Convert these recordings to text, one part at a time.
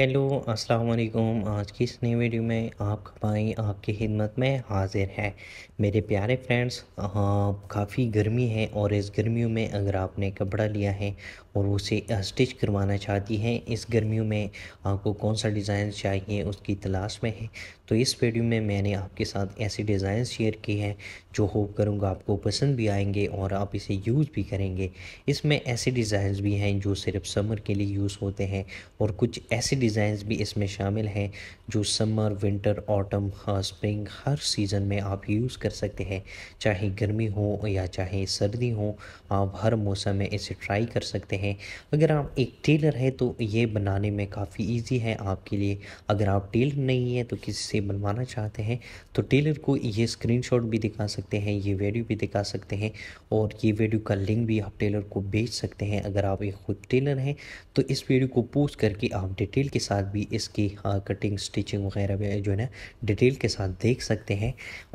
hello अस्सलाम वालेकुम आज की इस नई वीडियो में आपका भाई आपकी खिदमत में हाजिर है मेरे प्यारे फ्रेंड्स हाँ, काफ़ी गर्मी है और इस गर्मियों में अगर आपने कपड़ा लिया है और उसे स्टिच करवाना चाहती हैं इस गर्मियों में आपको कौन सा डिज़ाइन चाहिए उसकी तलाश में है तो इस वीडियो में मैंने आपके साथ ऐसे डिज़ाइन शेयर किए हैं जो होप करूँगा आपको पसंद भी आएंगे और आप इसे यूज़ भी करेंगे इसमें ऐसे डिज़ाइंस भी हैं जो सिर्फ समर के लिए यूज़ होते हैं और कुछ ऐसे डिज़ाइन भी इसमें शामिल हैं जो समर विंटर ऑटम स्प्रिंग हर सीज़न में आप यूज़ कर सकते हैं चाहे गर्मी हो या चाहे सर्दी हो आप हर मौसम में इसे ट्राई कर सकते हैं हैं अगर आप एक टेलर हैं तो ये बनाने में काफ़ी इजी है आपके लिए अगर आप टेलर नहीं हैं तो किसी से बनवाना चाहते हैं तो टेलर को ये स्क्रीनशॉट भी दिखा सकते हैं ये वीडियो भी दिखा सकते हैं और ये वीडियो का लिंक भी आप टेलर को भेज सकते हैं अगर आप एक खुद टेलर हैं तो इस वीडियो को पोस्ट करके आप डिटेल के साथ भी इसकी कटिंग स्टिचिंग वगैरह जो है ना डिटेल के साथ देख सकते हैं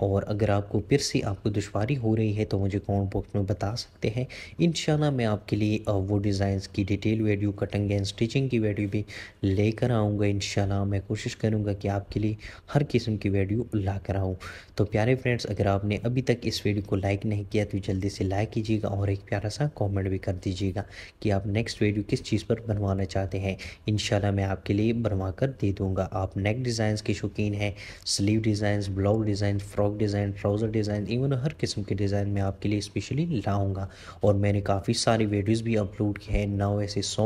और अगर आपको फिर से आपको दुशारी हो रही है तो मुझे कमेंट बॉक्स में बता सकते हैं इन मैं आपके लिए वो डिज़ डिज़ाइंस की detail video cutting and stitching की वीडियो भी लेकर आऊँगा इन मैं कोशिश करूँगा कि आपके लिए हर किस्म की वीडियो ला कर आऊँ तो प्यारे फ्रेंड्स अगर आपने अभी तक इस वीडियो को लाइक नहीं किया तो जल्दी से लाइक कीजिएगा और एक प्यारा सा कॉमेंट भी कर दीजिएगा कि आप नेक्स्ट वीडियो किस चीज़ पर बनवाना चाहते हैं इन मैं आपके लिए बनवा कर दे दूँगा आप नेक डिज़ाइंस के शौकीन हैं sleeve designs blouse design frock design trouser design even हर किस्म के डिज़ाइन मैं आपके लिए स्पेशली लाऊँगा और मैंने काफ़ी सारी वीडियोज़ भी अपलोड है नौ ऐसे सौ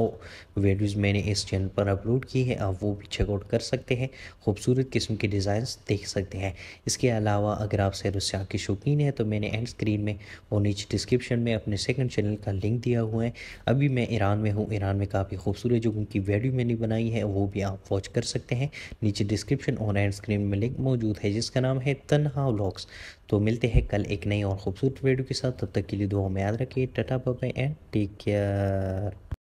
वीडियोस मैंने इस चैनल पर अपलोड की है आप वो भी चेकआउट कर सकते हैं खूबसूरत किस्म के डिज़ाइंस देख सकते हैं इसके अलावा अगर आप सैर सैरस्याक के शौकीन हैं तो मैंने एंड स्क्रीन में और नीचे डिस्क्रिप्शन में अपने सेकेंड चैनल का लिंक दिया हुआ है अभी मैं ईरान में हूँ ईरान में काफ़ी खूबसूरत जो उनकी वीडियो मैंने बनाई है वो भी आप वॉच कर सकते हैं नीचे डिस्क्रिप्शन और एंड स्क्रीन में लिंक मौजूद है जिसका नाम है तनहा ब्लॉग्स तो मिलते हैं कल एक नई और खूबसूरत वीडियो के साथ तब तक के लिए दुआ में याद रखिए टाटा bye and take care sir